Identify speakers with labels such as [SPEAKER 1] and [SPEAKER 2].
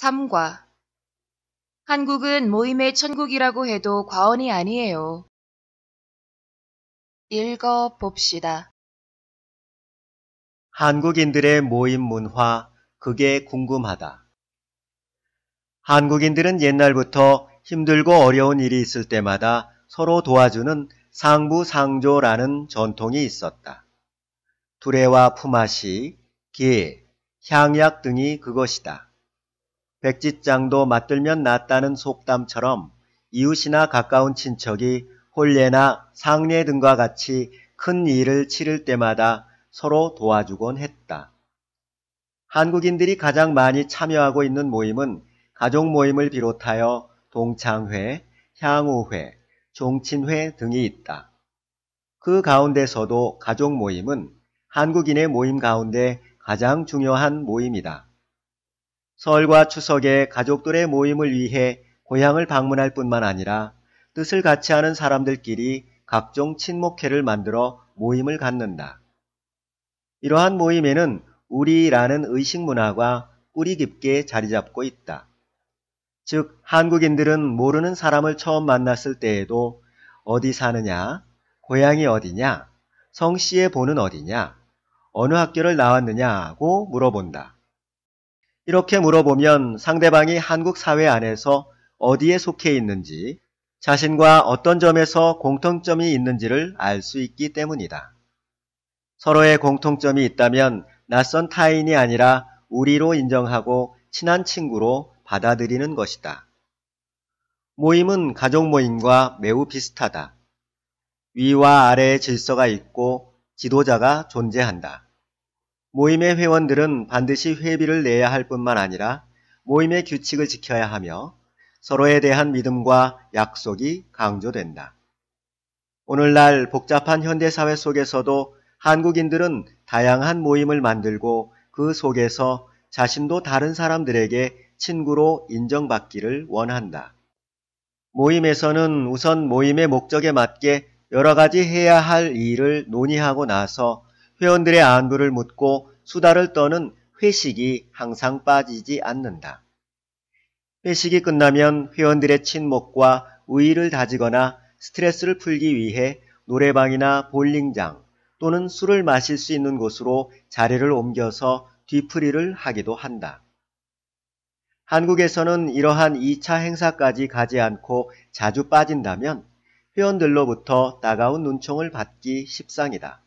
[SPEAKER 1] 3과 한국은 모임의 천국이라고 해도 과언이 아니에요. 읽어봅시다. 한국인들의 모임 문화, 그게 궁금하다. 한국인들은 옛날부터 힘들고 어려운 일이 있을 때마다 서로 도와주는 상부상조라는 전통이 있었다. 두레와 품앗이, 길, 향약 등이 그것이다. 백지장도 맞들면 낫다는 속담처럼 이웃이나 가까운 친척이 홀례나 상례 등과 같이 큰 일을 치를 때마다 서로 도와주곤 했다. 한국인들이 가장 많이 참여하고 있는 모임은 가족 모임을 비롯하여 동창회, 향우회 종친회 등이 있다. 그 가운데서도 가족 모임은 한국인의 모임 가운데 가장 중요한 모임이다. 설과 추석에 가족들의 모임을 위해 고향을 방문할 뿐만 아니라 뜻을 같이 하는 사람들끼리 각종 친목회를 만들어 모임을 갖는다. 이러한 모임에는 우리라는 의식 문화가 뿌리 깊게 자리 잡고 있다. 즉, 한국인들은 모르는 사람을 처음 만났을 때에도 어디 사느냐, 고향이 어디냐, 성씨의 보는 어디냐, 어느 학교를 나왔느냐고 물어본다. 이렇게 물어보면 상대방이 한국 사회 안에서 어디에 속해 있는지 자신과 어떤 점에서 공통점이 있는지를 알 수 있기 때문이다. 서로의 공통점이 있다면 낯선 타인이 아니라 우리로 인정하고 친한 친구로 받아들이는 것이다. 모임은 가족 모임과 매우 비슷하다. 위와 아래의 질서가 있고 지도자가 존재한다. 모임의 회원들은 반드시 회비를 내야 할 뿐만 아니라 모임의 규칙을 지켜야 하며 서로에 대한 믿음과 약속이 강조된다. 오늘날 복잡한 현대사회 속에서도 한국인들은 다양한 모임을 만들고 그 속에서 자신도 다른 사람들에게 친구로 인정받기를 원한다. 모임에서는 우선 모임의 목적에 맞게 여러 가지 해야 할 일을 논의하고 나서 회원들의 안부를 묻고 수다를 떠는 회식이 항상 빠지지 않는다. 회식이 끝나면 회원들의 친목과 우의를 다지거나 스트레스를 풀기 위해 노래방이나 볼링장 또는 술을 마실 수 있는 곳으로 자리를 옮겨서 뒤풀이를 하기도 한다. 한국에서는 이러한 2차 행사까지 가지 않고 자주 빠진다면 회원들로부터 따가운 눈총을 받기 십상이다.